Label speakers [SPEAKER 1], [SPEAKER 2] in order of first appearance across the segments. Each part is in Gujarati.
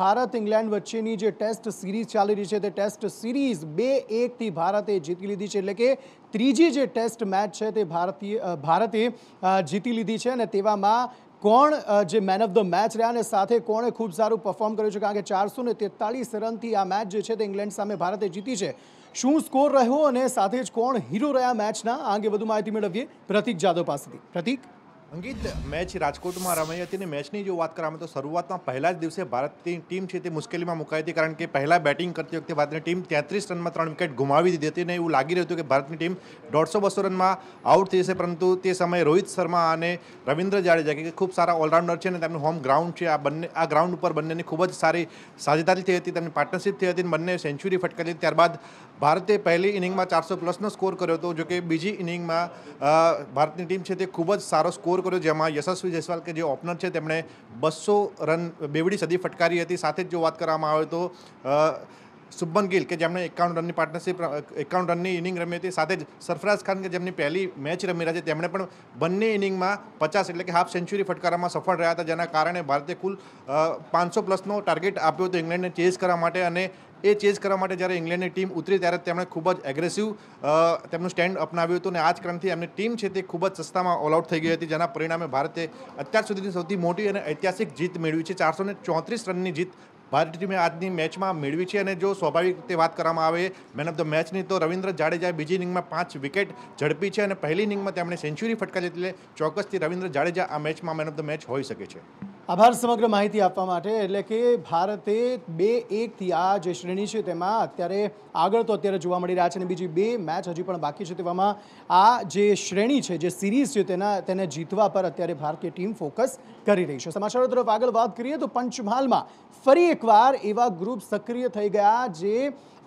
[SPEAKER 1] ભારત ઇંગ્લેન્ડ વચ્ચેની જે ટેસ્ટ સિરીઝ ચાલી રહી છે તે ટેસ્ટ સિરીઝ બે એકથી ભારતે જીતી લીધી છે એટલે કે ત્રીજી જે ટેસ્ટ મેચ છે તે ભારતીય ભારતે જીતી લીધી છે અને તેવામાં કોણ જે મેન ઓફ ધ મેચ રહ્યા અને સાથે કોણે ખૂબ સારું પરફોર્મ કર્યું છે કારણ કે ચારસો ને તેતાલીસ રનથી આ મેચ જે છે તે ઇંગ્લેન્ડ સામે ભારતે જીતી છે શું સ્કોર રહ્યો અને સાથે જ કોણ હીરો રહ્યા મેચના આ અંગે વધુ માહિતી મેળવીએ પ્રતિક જાદવ પાસેથી પ્રતિક
[SPEAKER 2] અંકિત મેચ રાજકોટમાં રમાઈ હતી અને મેચની જો વાત કરવામાં તો શરૂઆતમાં પહેલા જ દિવસે ભારતની ટીમ છે તે મુશ્કેલીમાં મુકાઈ હતી કારણ કે પહેલાં બેટિંગ કરતી વખતે ભારતની ટીમ તેત્રીસ રનમાં ત્રણ વિકેટ ગુમાવી દીધી હતી અને એવું લાગી રહ્યું હતું કે ભારતની ટીમ દોઢસો બસો રનમાં આઉટ થઈ જશે પરંતુ તે સમયે રોહિત શર્મા અને રવિન્દ્ર જાડેજા કે ખૂબ સારા ઓલરાઉન્ડર છે અને તેમનું હોમ ગ્રાઉન્ડ છે આ બંને આ ગ્રાઉન્ડ ઉપર બંનેની ખૂબ જ સારી સાજેદારી થઈ હતી તેમની પાર્ટનરશિપ થઈ હતી અને બંને સેન્ચુરી ફટકારી ત્યારબાદ ભારતે પહેલી ઇનિંગમાં ચારસો પ્લસનો સ્કોર કર્યો હતો જો કે બીજી ઇનિંગમાં ભારતની ટીમ છે તે ખૂબ જ સારો સ્કોર કર્યો જેમાં યશસ્વી જયસ્વાલ કે જે ઓપનર છે તેમણે બસો રન બેવડી સદી ફટકારી હતી સાથે જ જો વાત કરવામાં આવે તો શુભમન ગિલ કે જેમણે એકાવન રનની પાર્ટનરશિપ એકાવન રનની ઇનિંગ રમી હતી સાથે જ સરફરાઝ ખાન કે જેમની પહેલી મેચ રમી રહ્યા છે તેમણે પણ બંને ઇનિંગમાં પચાસ એટલે કે હાફ સેન્ચુરી ફટકારવામાં સફળ રહ્યા હતા જેના કારણે ભારતે કુલ પાંચસો પ્લસનો ટાર્ગેટ આપ્યો હતો ઇંગ્લેન્ડને ચેઝ કરવા માટે અને એ ચેન્જ કરવા માટે જ્યારે ઇંગ્લેન્ડની ટીમ ઉતરી ત્યારે તેમણે ખૂબ જ એગ્રેસિવ તેમનું સ્ટેન્ડ અપનાવ્યું હતું અને આ જ કારણથી એમની ટીમ છે તે ખૂબ જ સસ્તામાં ઓલઆઉટ થઈ ગઈ હતી જેના પરિણામે ભારતે અત્યાર સુધીની સૌથી મોટી અને ઐતિહાસિક જીત મેળવી છે ચારસો ચોત્રીસ રનની જીત ભારતીય ટીમે આજની મેચમાં મેળવી છે અને જો સ્વાભાવિક રીતે વાત કરવામાં આવે મેન ઓફ ધ મેચની તો રવિન્દ્ર જાડેજાએ બીજી ઇનિંગમાં પાંચ વિકેટ ઝડપી છે અને પહેલી ઇનિંગમાં તેમણે સેન્ચુરી ફટકારી એટલે ચોક્કસથી રવિન્દ્ર જાડેજા આ મેચમાં મેન ઓફ ધ મેચ હોઈ શકે છે
[SPEAKER 1] આભાર સમગ્ર માહિતી આપવા માટે એટલે કે ભારતે બે એકથી આ જે શ્રેણી છે તેમાં અત્યારે આગળ તો અત્યારે જોવા મળી રહ્યા છે અને બીજી બે મેચ હજી પણ બાકી છે તેવામાં આ જે શ્રેણી છે જે સિરીઝ છે તેના તેને જીતવા પર અત્યારે ભારતીય ટીમ ફોકસ કરી રહી છે સમાચારો તરફ આગળ વાત કરીએ તો પંચમહાલમાં ફરી એકવાર એવા ગ્રુપ સક્રિય થઈ ગયા જે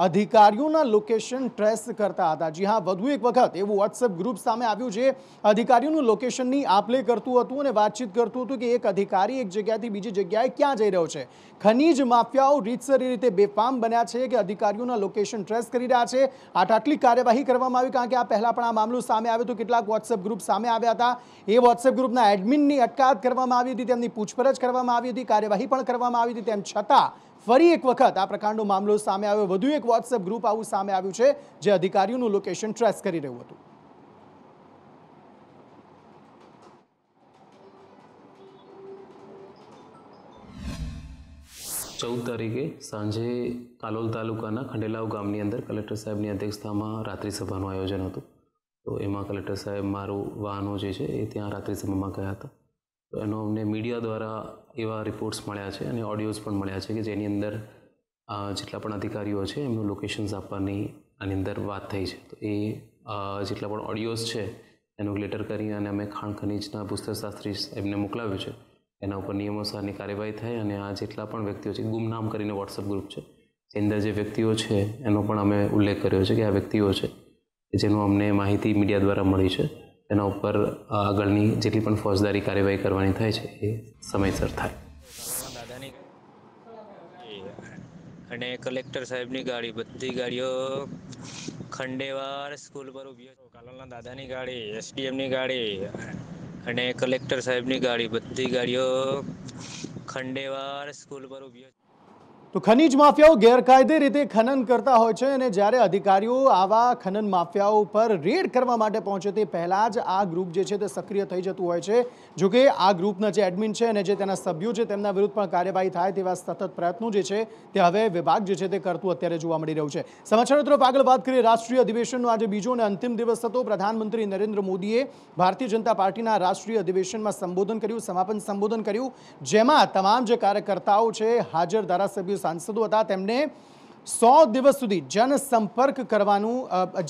[SPEAKER 1] અધિકારીઓના લોકેશન ટ્રેસ કરતા હતા જી હા વધુ એક વખત એવું વોટ્સએપ ગ્રુપ સામે આવ્યું જે અધિકારીઓનું લોકેશનની આપલે કરતું હતું અને વાતચીત કરતું હતું કે એક અધિકારી એક જગ્યાથી બીજી જગ્યાએ ક્યાં જઈ રહ્યો છે ખનીજ માફિયાઓ રીતસરી રીતે બેફામ બન્યા છે કે અધિકારીઓના લોકેશન ટ્રેસ કરી રહ્યા છે આટલી કાર્યવાહી કરવામાં આવી કારણ કે આ પહેલાં પણ આ મામલું સામે આવ્યું હતું કેટલાક વોટ્સએપ ગ્રુપ સામે આવ્યા હતા એ વોટ્સએપ ગ્રુપના એડમિનની અટકાયત કરવામાં આવી હતી તેમની પૂછપરછ કરવામાં આવી હતી કાર્યવાહી પણ કરવામાં આવી હતી તેમ છતાં ફરી એક વખત આ પ્રકારનો મામલો સામે આવ્યો વધુ એક વોટ્સએપ ગ્રુપ આવું સામે આવ્યું છે જે અધિકારીઓનું લોકેશન ટ્રેસ કરી રહ્યું હતું
[SPEAKER 3] ચૌદ તારીખે સાંજે કાલોલ તાલુકાના ખંડેલાવ ગામની અંદર કલેક્ટર સાહેબની અધ્યક્ષતામાં રાત્રિ સભાનું આયોજન હતું તો એમાં કલેક્ટર સાહેબ મારું વાહનો જે છે એ ત્યાં રાત્રિ સભામાં ગયા હતા એનો અમને મીડિયા દ્વારા એવા રિપોર્ટ્સ મળ્યા છે અને ઓડિયોઝ પણ મળ્યા છે કે જેની અંદર જેટલા પણ અધિકારીઓ છે એમનું લોકેશન્સ આપવાની આની અંદર વાત થઈ છે તો એ જેટલા પણ ઓડિયોઝ છે એનું ગ્લેટર કરી અને અમે ખાણ ખનીજના પુસ્તકશાસ્ત્રી એમને મોકલાવ્યું છે એના ઉપર નિયમોસરની કાર્યવાહી થાય અને આ જેટલા પણ વ્યક્તિઓ છે ગુમનામ કરીને વોટ્સઅપ ગ્રુપ છે એની અંદર જે વ્યક્તિઓ છે એનો પણ અમે ઉલ્લેખ કર્યો છે કે આ વ્યક્તિઓ છે જેનું અમને માહિતી મીડિયા દ્વારા મળી છે તેના ઉપર આગળની જેટલી પણ ફોજદારી કાર્યવાહી કરવાની થાય છે એ સમયસર થાય અને કલેક્ટર સાહેબની ગાડી બધી ગાડીઓ ખંડેવાર સ્કૂલ પર ઊભી ઉભી કાલોલના દાદાની ગાડી એસડીએમની ગાડી અને કલેક્ટર સાહેબની ગાડી બધી ગાડીઓ ખંડેવાર સ્કૂલ પર ઊભી
[SPEAKER 1] છે તો ખનીજ માફિયાઓ ગેરકાયદે રીતે ખનન કરતા હોય છે અને જ્યારે અધિકારીઓ આવા ખનન માફિયાઓ પર રેડ કરવા માટે પહોંચે તે પહેલાં જ આ ગ્રુપ જે છે તે સક્રિય થઈ જતું હોય છે જો કે આ ગ્રુપના જે એડમિન છે અને જે તેના સભ્યો છે તેમના વિરુદ્ધ પણ કાર્યવાહી થાય તેવા સતત પ્રયત્નો જે છે તે હવે વિભાગ જે છે તે કરતું અત્યારે જોવા મળી રહ્યું છે સમાચાર તરફ આગળ વાત કરીએ રાષ્ટ્રીય અધિવેશનનો આજે બીજો અને અંતિમ દિવસ હતો પ્રધાનમંત્રી નરેન્દ્ર મોદીએ ભારતીય જનતા પાર્ટીના રાષ્ટ્રીય અધિવેશનમાં સંબોધન કર્યું સમાપન સંબોધન કર્યું જેમાં તમામ જે કાર્યકર્તાઓ છે હાજર ધારાસભ્યો સાંસદો હતા તેમને સો દિવસ સુધી જનસંપર્ક કરવાનું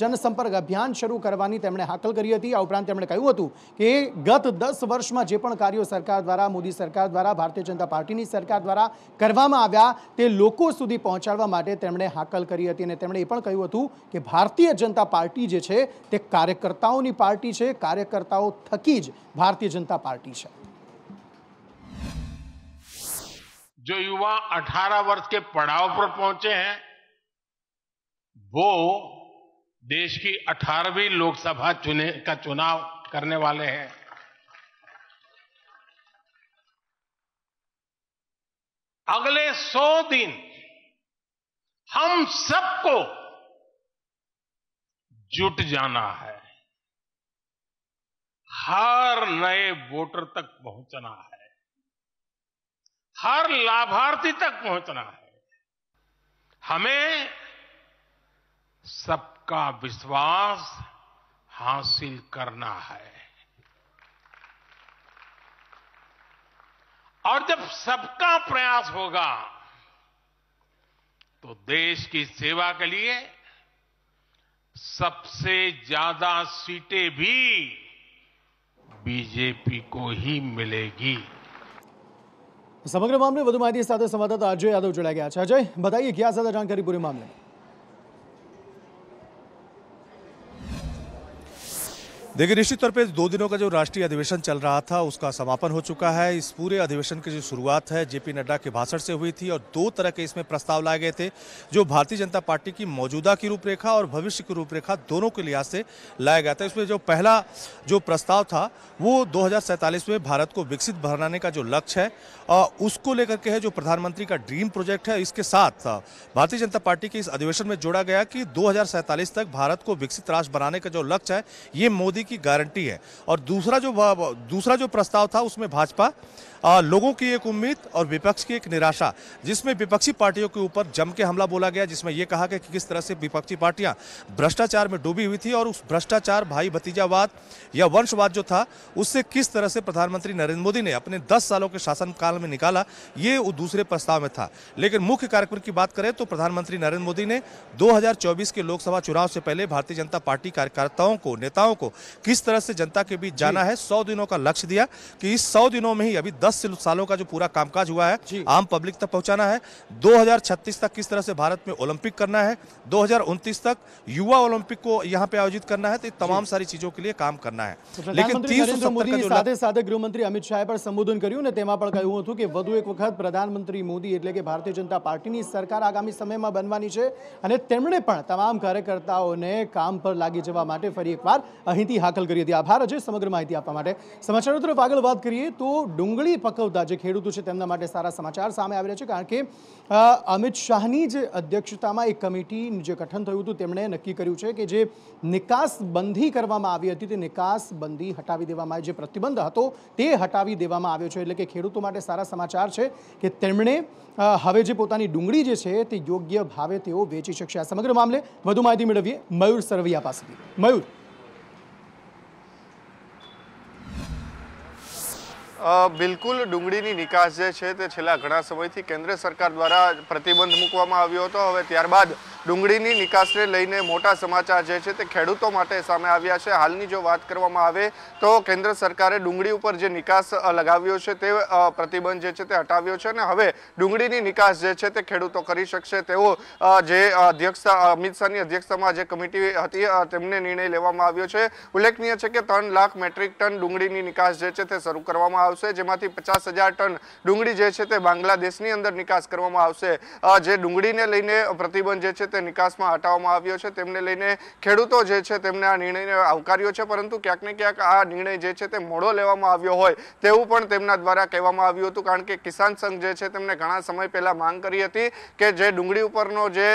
[SPEAKER 1] જનસંપર્ક અભિયાન શરૂ કરવાની તેમણે હાકલ કરી હતી આ ઉપરાંત તેમણે કહ્યું હતું કે ગત દસ વર્ષમાં જે પણ કાર્યો સરકાર દ્વારા મોદી સરકાર દ્વારા ભારતીય જનતા પાર્ટીની સરકાર દ્વારા કરવામાં આવ્યા તે લોકો સુધી પહોંચાડવા માટે તેમણે હાકલ કરી હતી અને તેમણે એ પણ કહ્યું હતું કે ભારતીય જનતા પાર્ટી જે છે તે કાર્યકર્તાઓની પાર્ટી છે કાર્યકર્તાઓ થકી જ ભારતીય જનતા પાર્ટી છે
[SPEAKER 4] जो युवा 18 वर्ष के पड़ाव पर पहुंचे हैं वो देश की 18वीं लोकसभा चुने का चुनाव करने वाले हैं अगले 100 दिन हम सबको जुट जाना है हर नए वोटर तक पहुंचना है हर लाभार्थी तक पहुंचना है हमें सबका विश्वास हासिल करना है और जब सबका प्रयास होगा तो देश की सेवा के लिए सबसे ज्यादा सीटें भी बीजेपी को ही मिलेगी
[SPEAKER 1] સમગ્ર મામલે વધુ માહિતી સાથે સંવાદદાતા અજય યાદવ જોડાઈ ગયા છે અજય બતાઈએ ક્યાં સાથે જાણકારી પૂરી મામલે
[SPEAKER 5] देखिए निश्चित तौर पे दो दिनों का जो राष्ट्रीय अधिवेशन चल रहा था उसका समापन हो चुका है इस पूरे अधिवेशन की जो शुरुआत है जेपी नड्डा के भाषण से हुई थी और दो तरह के इसमें प्रस्ताव लाए गए थे जो भारतीय जनता पार्टी की मौजूदा की रूपरेखा और भविष्य की रूपरेखा दोनों के लिहाज से लाया गया था इसमें जो पहला जो प्रस्ताव था वो दो में भारत को विकसित बनाने का जो लक्ष्य है और उसको लेकर के है जो प्रधानमंत्री का ड्रीम प्रोजेक्ट है इसके साथ भारतीय जनता पार्टी के इस अधिवेशन में जोड़ा गया कि दो तक भारत को विकसित राष्ट्र बनाने का जो लक्ष्य है ये मोदी की गारंटी है और दूसरा जो दूसरा जो प्रस्ताव था उसमें भाजपा आ, लोगों की एक उम्मीद और विपक्ष की एक निराशा जिसमें विपक्षी पार्टियों के ऊपर जम के हमला बोला गया जिसमें यह कहा कि किस तरह से विपक्षी पार्टियां भ्रष्टाचार में डूबी हुई थी और उस भ्रष्टाचार भाई भतीजावाद या वंशवाद जो था उससे किस तरह से प्रधानमंत्री नरेंद्र मोदी ने अपने दस सालों के शासनकाल में निकाला ये दूसरे प्रस्ताव में था लेकिन मुख्य कार्यक्रम की बात करें तो प्रधानमंत्री नरेंद्र मोदी ने दो के लोकसभा चुनाव से पहले भारतीय जनता पार्टी कार्यकर्ताओं को नेताओं को किस तरह से जनता के बीच जाना है सौ दिनों का लक्ष्य दिया कि इस सौ दिनों में ही अभी दस सालों का जो पूरा कामकाज हुआ है आम पब्लिक तक पहुंचाना है 2036 तक किस तरह से भारत में ओलंपिक करना है दो तक युवा ओलंपिक को यहाँ पे आयोजित करना है तो तमाम सारी चीजों के लिए काम करना है तो लेकिन
[SPEAKER 1] गृहमंत्री अमित शाह पर संबोधन करूं प्रधानमंत्री मोदी एट भारतीय जनता पार्टी की सरकार आगामी समय में बनवा है कार्यकर्ताओं ने काम पर लागी जवा अहिंती હાકલ કરી હતી આભાર અજય સમગ્ર માહિતી આપવા માટે સમાચાર તરફ આગળ વાત કરીએ તો ડુંગળી પકવતા જે ખેડૂતો છે તેમના માટે સારા સમાચાર સામે આવી રહ્યા છે કારણ કે અમિત શાહની જ અધ્યક્ષતામાં એક કમિટીનું જે ગઠન થયું હતું તેમણે નક્કી કર્યું છે કે જે નિકાસબંધી કરવામાં આવી હતી તે નિકાસબંધી હટાવી દેવામાં જે પ્રતિબંધ હતો તે હટાવી દેવામાં આવ્યો છે એટલે કે ખેડૂતો માટે સારા સમાચાર છે કે તેમણે હવે જે પોતાની ડુંગળી જે છે તે યોગ્ય ભાવે તેઓ વેચી શકશે આ સમગ્ર મામલે વધુ માહિતી મેળવીએ મયુર સરવૈયા પાસેથી મયુર
[SPEAKER 6] બિલકુલ ડુંગળીની નિકાસ જે છે તે છેલ્લા ઘણા સમયથી કેન્દ્ર સરકાર દ્વારા પ્રતિબંધ મૂકવામાં આવ્યો હતો હવે ત્યારબાદ ડુંગળીની નિકાસને લઈને મોટા સમાચાર જે છે તે ખેડૂતો માટે સામે આવ્યા છે હાલની જો વાત કરવામાં આવે તો કેન્દ્ર સરકારે ડુંગળી ઉપર જે નિકાસ લગાવ્યો છે તે પ્રતિબંધ જે છે તે હટાવ્યો છે અને હવે ડુંગળીની નિકાસ જે છે તે ખેડૂતો કરી શકશે તેવો જે અધ્યક્ષતા અમિત શાહની અધ્યક્ષતામાં જે કમિટી હતી તેમને નિર્ણય લેવામાં આવ્યો છે ઉલ્લેખનીય છે કે ત્રણ લાખ મેટ્રિક ટન ડુંગળીની નિકાસ જે છે તે શરૂ કરવામાં આવશે જેમાંથી પચાસ ટન ડુંગળી જે છે તે બાંગ્લાદેશની અંદર નિકાસ કરવામાં આવશે જે ડુંગળીને લઈને પ્રતિબંધ જે છે તે નિકાસમાં હટાવવામાં આવ્યો છે તેમને લઈને ખેડૂતો જે છે તેમને આ નિર્ણયને આવકાર્યો છે પરંતુ ક્યાંક ને ક્યાંક આ નિર્ણય જે છે તે મોડો લેવામાં આવ્યો હોય તેવું પણ તેમના દ્વારા કહેવામાં આવ્યું હતું કારણ કે કિસાન સંઘ જે છે તેમણે ઘણા સમય પહેલાં માંગ કરી હતી કે જે ડુંગળી ઉપરનો જે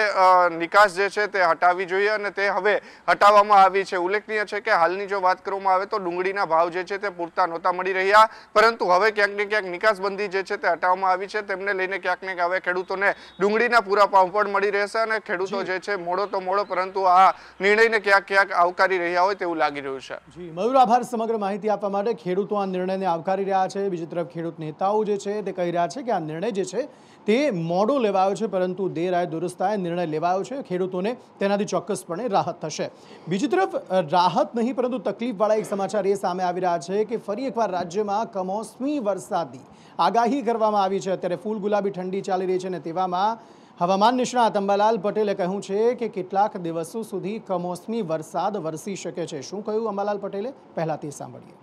[SPEAKER 6] નિકાસ જે છે તે હટાવી જોઈએ અને તે હવે હટાવવામાં આવી છે ઉલ્લેખનીય છે કે હાલની જો વાત કરવામાં આવે તો ડુંગળીના ભાવ જે છે તે પૂરતા નહોતા મળી રહ્યા પરંતુ હવે ક્યાંક ને ક્યાંક નિકાસબંધી જે છે તે હટાવવામાં આવી છે તેમને લઈને ક્યાંક ને ક્યાંક હવે ખેડૂતોને ડુંગળીના પૂરા ભાવ મળી રહેશે અને ખેડૂત ખેડૂતો જે છે મોડો તો મોડો પરંતુ આ નિર્ણયને ક્યાંક ક્યાંક આવકારી રહ્યા હોય તેવું લાગી રહ્યું છે
[SPEAKER 1] જી મયુર આભાર સમગ્ર માહિતી આપવા માટે ખેડૂતો આ નિર્ણયને આવકારી રહ્યા છે બીજી તરફ ખેડૂત નેતાઓ જે છે તે કહી રહ્યા છે કે આ નિર્ણય જે છે તે મોડો લેવાયો છે પરંતુ દેર આય દુરસ્તાએ નિર્ણય લેવાયો છે ખેડૂતોને તેનાથી ચોક્કસપણે રાહત થશે બીજી તરફ રાહત નહીં પરંતુ તકલીફવાળા એક સમાચાર એ સામે આવી રહ્યા છે કે ફરી એકવાર રાજ્યમાં કમોસમી વરસાદી આગાહી કરવામાં આવી છે અત્યારે ફૂલ ગુલાબી ઠંડી ચાલી રહી છે અને તેવામાં હવામાન નિષ્ણાત અંબાલાલ પટેલે કહ્યું છે કે કેટલાક દિવસો સુધી કમોસમી વરસાદ વરસી શકે છે શું કહ્યું અંબાલાલ પટેલે પહેલાથી સાંભળીએ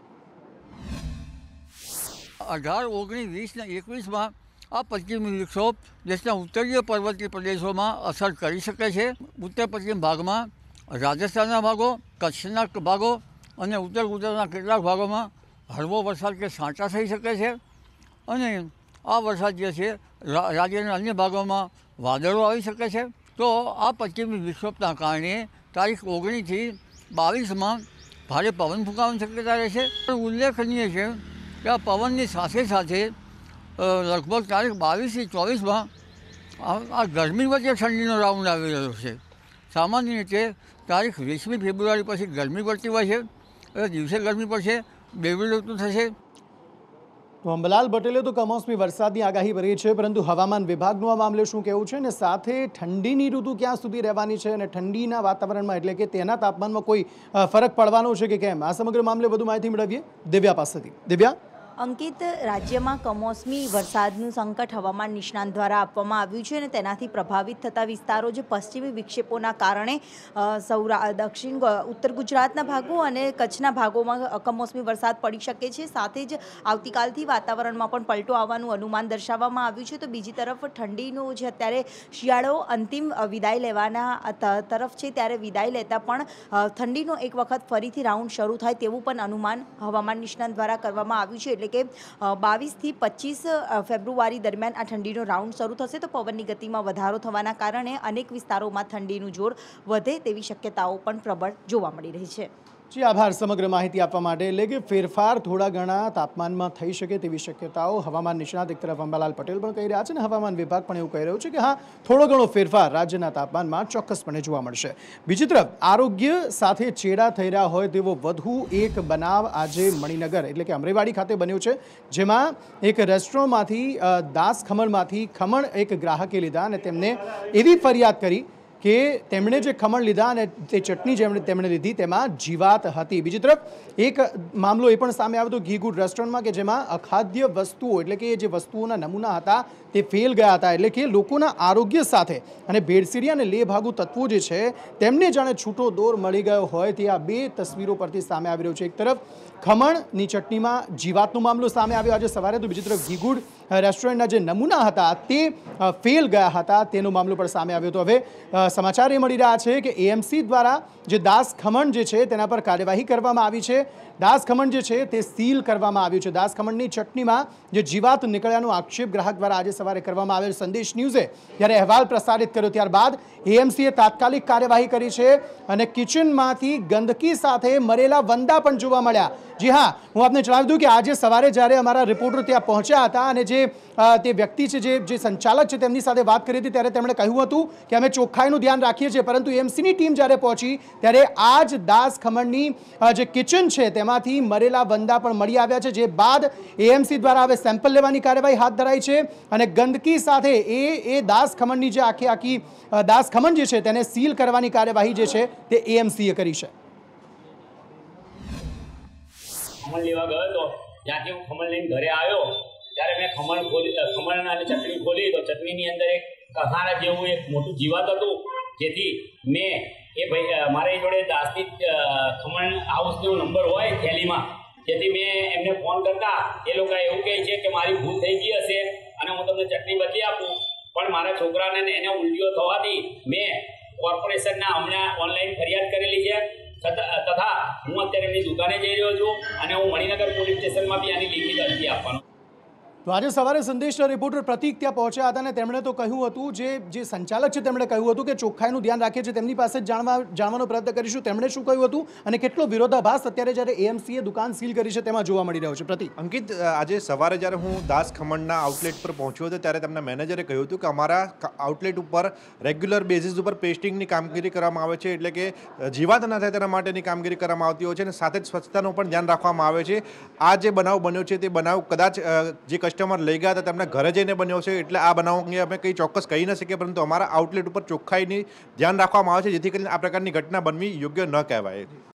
[SPEAKER 1] અઢાર ઓગણીસ વીસ ને એકવીસમાં આ પશ્ચિમી વિક્ષોભ દેશના ઉત્તરીય પર્વતીય પ્રદેશોમાં અસર કરી શકે છે ઉત્તર પશ્ચિમ ભાગમાં રાજસ્થાનના ભાગો કચ્છના ભાગો અને ઉત્તર ગુજરાતના કેટલાક ભાગોમાં હળવો વરસાદ કે સાંચા થઈ શકે છે અને આ વરસાદ જે છે રાજ્યના અન્ય ભાગોમાં વાદળો આવી શકે છે તો આ પશ્ચિમી વિક્ષોભના કારણે તારીખ ઓગણીસથી બાવીસમાં ભારે પવન ફૂંકાવાની શક્યતા રહેશે ઉલ્લેખનીય છે કે આ પવનની સાથે સાથે લગભગ તારીખ બાવીસથી ચોવીસમાં આ ગરમી વચ્ચે ઠંડીનો રાઉન્ડ આવી રહ્યો છે સામાન્ય રીતે તારીખ વીસમી ફેબ્રુઆરી પછી ગરમી પડતી હોય છે એટલે દિવસે ગરમી પડશે બેવડી ઋતુ થશે અંબલાલ પટેલે તો કમોસમી વરસાદની આગાહી ભરી છે પરંતુ હવામાન વિભાગનું આ મામલે શું કેવું છે અને સાથે ઠંડીની ઋતુ ક્યાં સુધી રહેવાની છે અને ઠંડીના વાતાવરણમાં એટલે કે તેના તાપમાનમાં કોઈ ફરક પડવાનો છે કે કેમ આ સમગ્ર મામલે વધુ માહિતી મેળવીએ દિવ્યા પાસેથી દિવ્યા અંકિત રાજ્યમાં કમોસમી વરસાદનું સંકટ હવામાન નિષ્ણાંત દ્વારા આપવામાં આવ્યું છે અને તેનાથી પ્રભાવિત થતા વિસ્તારો જે પશ્ચિમી વિક્ષેપોના કારણે સૌરા દક્ષિણ ઉત્તર ગુજરાતના ભાગો અને કચ્છના ભાગોમાં કમોસમી વરસાદ પડી શકે છે સાથે જ આવતીકાલથી વાતાવરણમાં પણ પલટો આવવાનું અનુમાન દર્શાવવામાં આવ્યું છે તો બીજી તરફ ઠંડીનો જે અત્યારે શિયાળો અંતિમ વિદાય લેવાના તરફ છે ત્યારે વિદાય લેતા પણ ઠંડીનો એક વખત ફરીથી રાઉન્ડ શરૂ થાય તેવું પણ અનુમાન હવામાન નિષ્ણાંત દ્વારા કરવામાં આવ્યું છે એટલે કે બાવીસથી પચીસ ફેબ્રુઆરી દરમિયાન આ ઠંડીનો રાઉન્ડ શરૂ થશે તો પવનની ગતિમાં વધારો થવાના કારણે અનેક વિસ્તારોમાં ઠંડીનું જોર વધે તેવી શક્યતાઓ પણ પ્રબળ જોવા મળી રહી છે જી આભાર સમગ્ર માહિતી આપવા માટે એટલે કે ફેરફાર થોડા ઘણા તાપમાનમાં થઈ શકે તેવી શક્યતાઓ હવામાન નિષ્ણાત એક તરફ અંબાલાલ પટેલ પણ કહી રહ્યા છે અને હવામાન વિભાગ પણ એવું કહી રહ્યું છે કે હા થોડો ઘણો ફેરફાર રાજ્યના તાપમાનમાં ચોક્કસપણે જોવા મળશે બીજી તરફ આરોગ્ય સાથે ચેડા થઈ રહ્યા હોય તેવો વધુ એક બનાવ આજે મણિનગર એટલે કે અમરેવાડી ખાતે બન્યો છે જેમાં એક રેસ્ટોરન્ટમાંથી દાસ ખમણમાંથી ખમણ એક ગ્રાહકે લીધા અને તેમને એવી ફરિયાદ કરી કે તેમણે જે ખમણ લીધા અને તે ચટણી જેમણે તેમણે લીધી તેમાં જીવાત હતી બીજી તરફ એક મામલો એ પણ સામે આવ્યો હતો ઘી ગુડ રેસ્ટોરન્ટમાં કે જેમાં અખાદ્ય વસ્તુઓ એટલે કે જે વસ્તુઓના નમૂના હતા તે ફેલ ગયા હતા એટલે કે લોકોના આરોગ્ય સાથે અને ભેળસીડી અને લેભાગુ તત્વો જે છે તેમને જાણે છૂટો દોર મળી ગયો હોય તે આ બે તસવીરો પરથી સામે આવી રહ્યું છે એક તરફ ખમણની ચટણીમાં જીવાતનો મામલો સામે આવ્યો આજે સવારે તો બીજી તરફ ઘીગુડ રેસ્ટોરન્ટના જે નમૂના હતા તે ફેલ ગયા હતા તેનો મામલો પણ સામે આવ્યો હતો હવે સમાચાર એ મળી રહ્યા છે કે એએમસી દ્વારા જે દાસ ખમણ જે છે તેના પર કાર્યવાહી કરવામાં આવી છે દાસ ખમણ જે છે તે સીલ કરવામાં આવ્યું છે દાસ ખમણની ચટણીમાં જે જીવાત નીકળ્યાનો આક્ષેપ ગ્રાહક દ્વારા આજે સવારે કરવામાં આવેલ સંદેશ ન્યૂઝે જ્યારે અહેવાલ પ્રસારિત કર્યો ત્યારબાદ એએમસીએ તાત્કાલિક કાર્યવાહી કરી છે અને કિચનમાંથી ગંદકી સાથે મરેલા વંદા પણ જોવા મળ્યા જી હા હું આપને જણાવી દઉં કે આજે સવારે જ્યારે અમારા રિપોર્ટર ત્યાં પહોંચ્યા હતા અને જે તે વ્યક્તિ છે જે જે સંચાલક છે તેમની સાથે વાત કરી હતી ત્યારે તેમણે કહ્યું હતું કે અમે ચોખ્ખાઈનું ધ્યાન રાખીએ છીએ પરંતુ એમસીની ટીમ જ્યારે પહોંચી ત્યારે આ જ દાસ ખમણની જે કિચન છે તેમાંથી મરેલા વંદા પણ મળી આવ્યા છે જે બાદ એએમસી દ્વારા હવે સેમ્પલ લેવાની કાર્યવાહી હાથ ધરાઈ છે અને ગંદકી સાથે એ એ દાસ ખમણની જે આખી આખી દાસ ખમણ જે છે તેને સીલ કરવાની કાર્યવાહી જે છે તે એએમસીએ કરી છે
[SPEAKER 6] ખમણ લેવા ગયો હતો જ્યાંથી હું ખમણ લઈને ઘરે આવ્યો ત્યારે મેં ખમણ ખોલી ખમણ અને ચટણી ખોલી તો ચટણીની અંદર એક કહાણા જેવું એક મોટું જીવાત હતું જેથી મેં એ ભાઈ મારી જોડે દાસની ખમણ હાઉસનો નંબર હોય થેલીમાં જેથી મેં એમને ફોન કરતા એ લોકો એવું કહે છે કે મારી ભૂલ થઈ ગઈ હશે અને હું તમને ચટણી બદલી આપું પણ મારા છોકરાને એને ઉલટીઓ થવાથી મેં કોર્પોરેશનના હમણાં ઓનલાઈન ફરિયાદ કરેલી છે તથા હું અત્યારે એમની દુકાને જઈ રહ્યો છું અને હું મણિનગર પોલીસ સ્ટેશનમાં બી આની લેખિત
[SPEAKER 3] અરજી આપવાનું
[SPEAKER 1] તો આજે સવારે સંદેશના રિપોર્ટર પ્રતિક ત્યાં પહોંચ્યા હતા અને તેમણે તો કહ્યું હતું જે જે સંચાલક છે તેમણે કહ્યું હતું કે ચોખ્ખાઈનું ધ્યાન રાખીએ છે તેમની પાસે જાણવા જાણવાનો પ્રયત્ન કરીશું તેમણે શું કહ્યું હતું અને કેટલો વિરોધાભાસ અત્યારે જ્યારે એએમસીએ દુકાન સીલ કરી છે તેમાં જોવા મળી રહ્યો છે પ્રતિક અંકિત
[SPEAKER 2] આજે સવારે જ્યારે હું દાસ ખમણના આઉટલેટ પર પહોંચ્યો હતો ત્યારે તેમના મેનેજરે કહ્યું હતું કે અમારા આઉટલેટ ઉપર રેગ્યુલર બેઝિસ ઉપર પેસ્ટિંગની કામગીરી કરવામાં આવે છે એટલે કે જીવાત ના થાય તેના માટેની કામગીરી કરવામાં આવતી હોય છે અને સાથે જ સ્વચ્છતાનું પણ ધ્યાન રાખવામાં આવે છે આ જે બનાવ બન્યો છે તે બનાવ કદાચ જે કસ્ટમર લઈ ગયા હતા તેમના ઘરે જઈને બન્યો છે એટલે આ બનાવ અંગે અમે કંઈ ચોક્કસ કહી ન શકીએ પરંતુ અમારા આઉટલેટ ઉપર ચોખ્ખાઈની ધ્યાન રાખવામાં આવે છે જેથી કરીને આ પ્રકારની ઘટના બનવી યોગ્ય ન
[SPEAKER 5] કહેવાય